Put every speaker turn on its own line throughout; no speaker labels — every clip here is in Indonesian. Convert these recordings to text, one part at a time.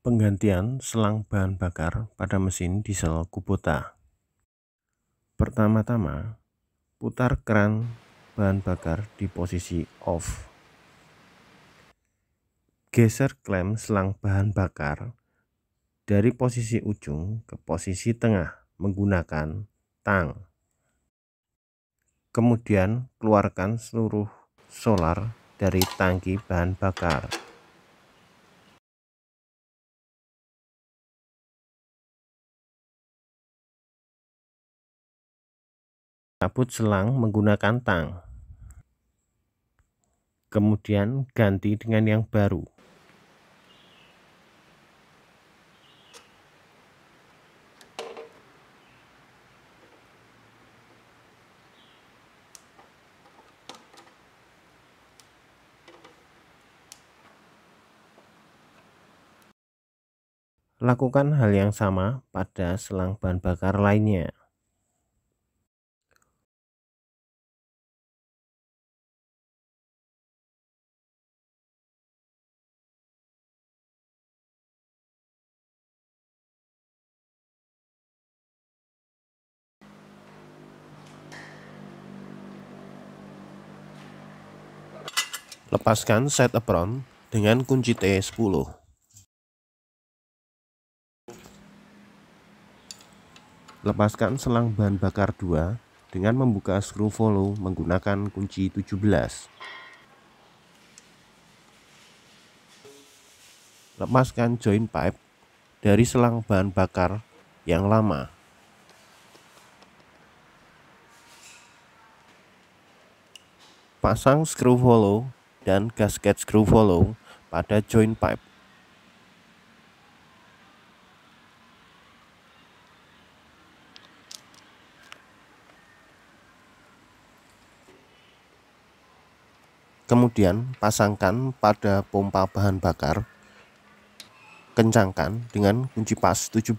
Penggantian selang bahan bakar pada mesin diesel Kubota.
Pertama-tama, putar keran bahan bakar di posisi off. Geser klem selang bahan bakar dari posisi ujung ke posisi tengah menggunakan tang. Kemudian keluarkan
seluruh solar dari tangki bahan bakar. cabut selang menggunakan tang.
Kemudian ganti dengan yang baru. Lakukan hal yang sama pada selang bahan bakar lainnya. Lepaskan set apron dengan kunci T10. Lepaskan selang bahan bakar 2 dengan membuka screw follow menggunakan kunci 17. Lepaskan join pipe dari selang bahan bakar yang lama. Pasang screw follow dan gasket screw follow pada joint pipe. Kemudian pasangkan pada pompa bahan bakar. Kencangkan dengan kunci pas 17.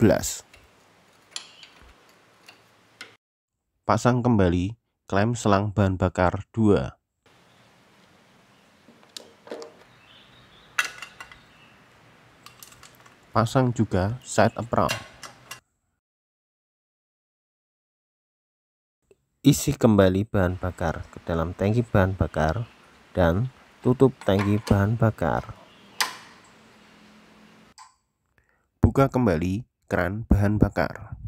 Pasang kembali klem selang bahan bakar 2. Pasang juga side apron. Isi kembali bahan bakar ke dalam tangki bahan bakar dan tutup tangki bahan bakar.
Buka kembali keran bahan bakar.